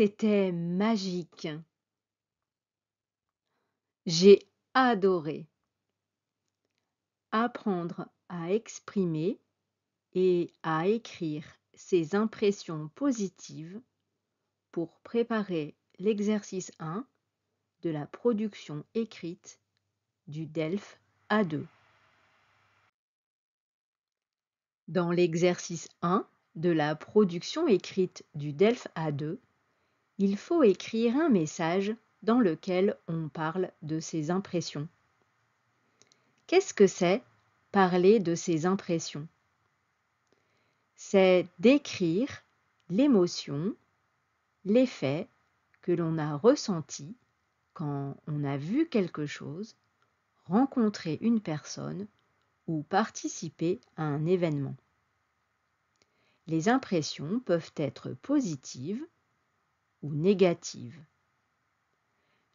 C'était magique. J'ai adoré. Apprendre à exprimer et à écrire ces impressions positives pour préparer l'exercice 1 de la production écrite du DELF A2. Dans l'exercice 1 de la production écrite du DELF A2, il faut écrire un message dans lequel on parle de ses impressions. Qu'est-ce que c'est parler de ses impressions C'est décrire l'émotion, l'effet que l'on a ressenti quand on a vu quelque chose, rencontré une personne ou participé à un événement. Les impressions peuvent être positives ou négative.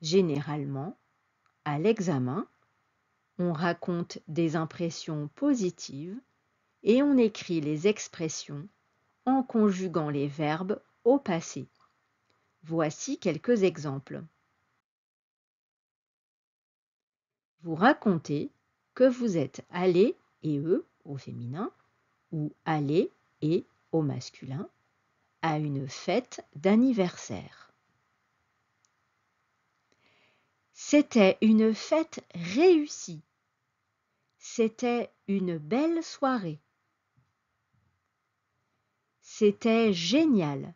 Généralement, à l'examen, on raconte des impressions positives et on écrit les expressions en conjuguant les verbes au passé. Voici quelques exemples. Vous racontez que vous êtes allé et eux au féminin ou allé et au masculin à une fête d'anniversaire. C'était une fête réussie. C'était une belle soirée. C'était génial.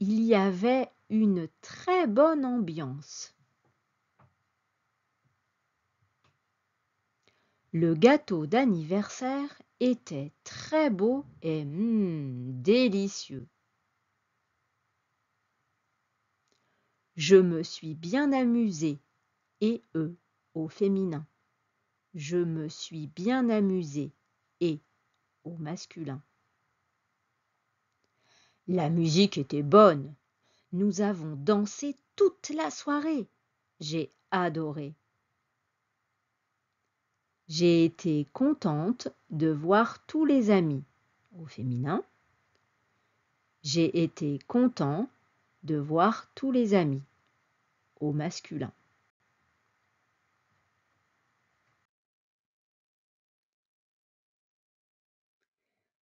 Il y avait une très bonne ambiance. Le gâteau d'anniversaire était très beau et hmm, délicieux. Je me suis bien amusé. Et e au féminin. Je me suis bien amusé. Et au masculin. La musique était bonne. Nous avons dansé toute la soirée. J'ai adoré. J'ai été contente de voir tous les amis au féminin. J'ai été content de voir tous les amis masculin.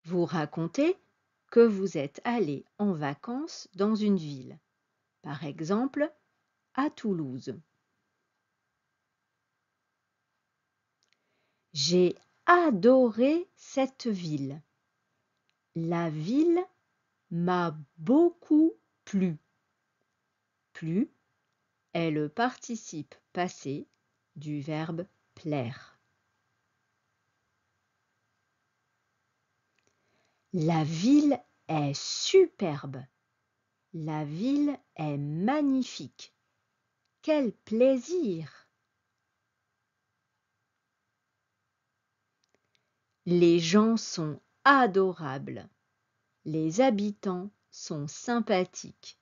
Vous racontez que vous êtes allé en vacances dans une ville, par exemple à Toulouse. J'ai adoré cette ville. La ville m'a beaucoup plu. Plu est le participe passé du verbe plaire. La ville est superbe. La ville est magnifique. Quel plaisir Les gens sont adorables. Les habitants sont sympathiques.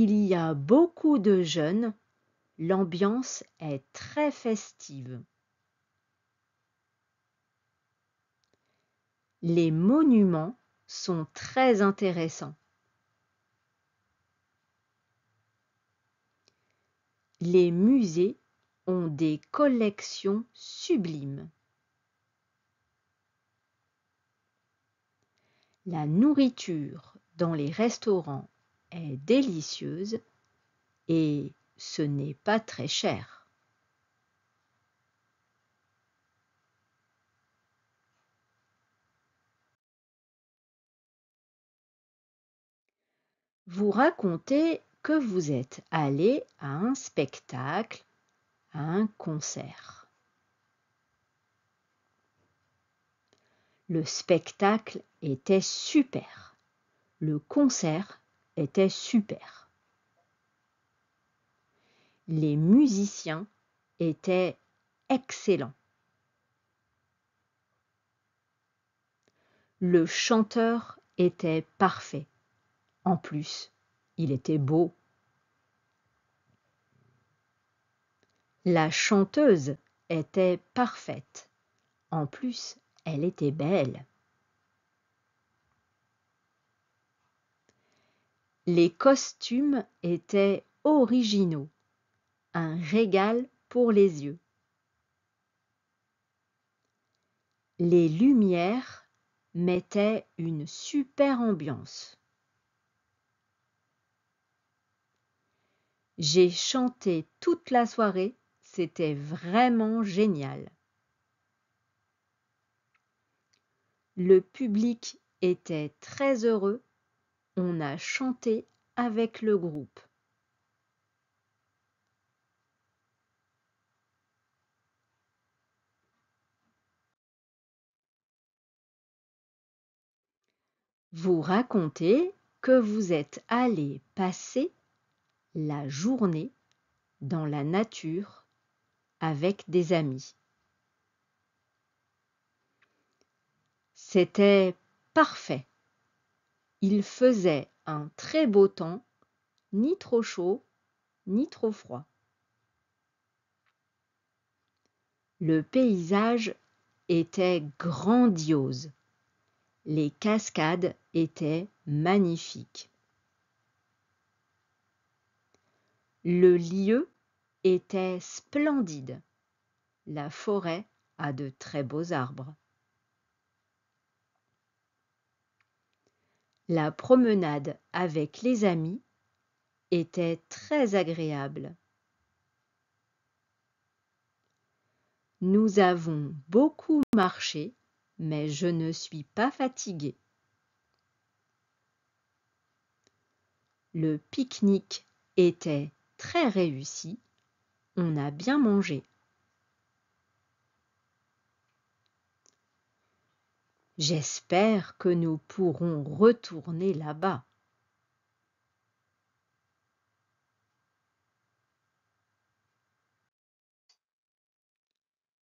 Il y a beaucoup de jeunes, l'ambiance est très festive. Les monuments sont très intéressants. Les musées ont des collections sublimes. La nourriture dans les restaurants est délicieuse et ce n'est pas très cher. Vous racontez que vous êtes allé à un spectacle, à un concert. Le spectacle était super. Le concert était super. Les musiciens étaient excellents. Le chanteur était parfait. En plus, il était beau. La chanteuse était parfaite. En plus, elle était belle. Les costumes étaient originaux, un régal pour les yeux. Les lumières mettaient une super ambiance. J'ai chanté toute la soirée, c'était vraiment génial. Le public était très heureux on a chanté avec le groupe. Vous racontez que vous êtes allé passer la journée dans la nature avec des amis. C'était parfait. Il faisait un très beau temps, ni trop chaud, ni trop froid. Le paysage était grandiose. Les cascades étaient magnifiques. Le lieu était splendide. La forêt a de très beaux arbres. La promenade avec les amis était très agréable. Nous avons beaucoup marché, mais je ne suis pas fatiguée. Le pique-nique était très réussi. On a bien mangé. J'espère que nous pourrons retourner là-bas.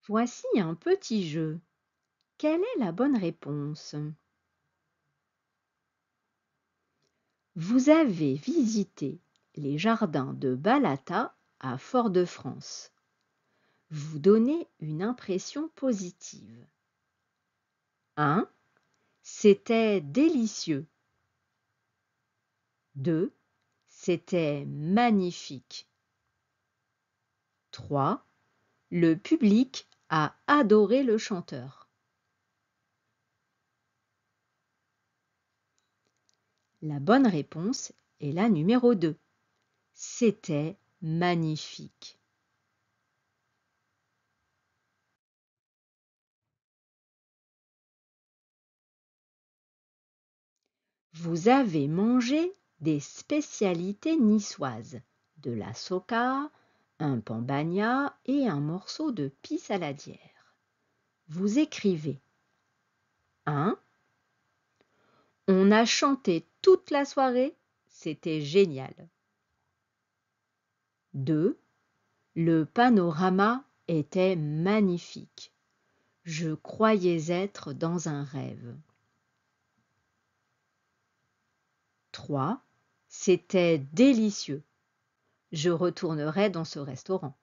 Voici un petit jeu. Quelle est la bonne réponse Vous avez visité les jardins de Balata à Fort-de-France. Vous donnez une impression positive. 1. C'était délicieux. 2. C'était magnifique. 3. Le public a adoré le chanteur. La bonne réponse est la numéro 2. C'était magnifique. Vous avez mangé des spécialités niçoises, de la soca, un pambagna et un morceau de pie saladière. Vous écrivez 1. On a chanté toute la soirée, c'était génial. 2. Le panorama était magnifique. Je croyais être dans un rêve. 3. C'était délicieux. Je retournerai dans ce restaurant.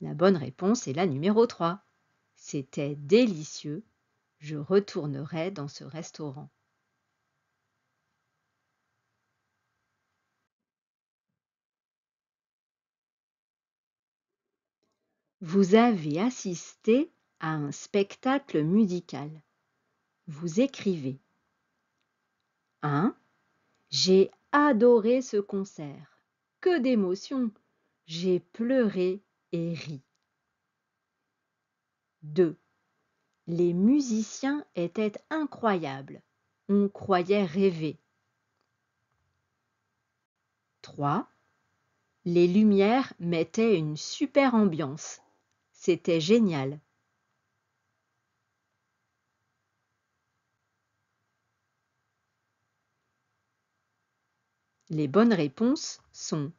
La bonne réponse est la numéro 3. C'était délicieux. Je retournerai dans ce restaurant. Vous avez assisté un spectacle musical. Vous écrivez 1. J'ai adoré ce concert. Que d'émotions. J'ai pleuré et ri. 2. Les musiciens étaient incroyables. On croyait rêver. 3. Les lumières mettaient une super ambiance. C'était génial. Les bonnes réponses sont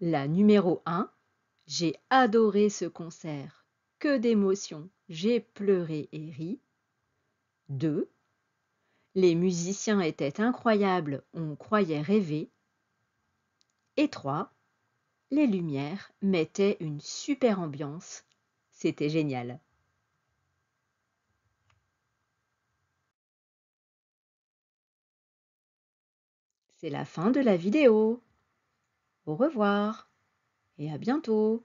la numéro 1, j'ai adoré ce concert, que d'émotions, j'ai pleuré et ri. 2. Les musiciens étaient incroyables, on croyait rêver. Et 3. Les lumières mettaient une super ambiance, c'était génial. C'est la fin de la vidéo. Au revoir et à bientôt.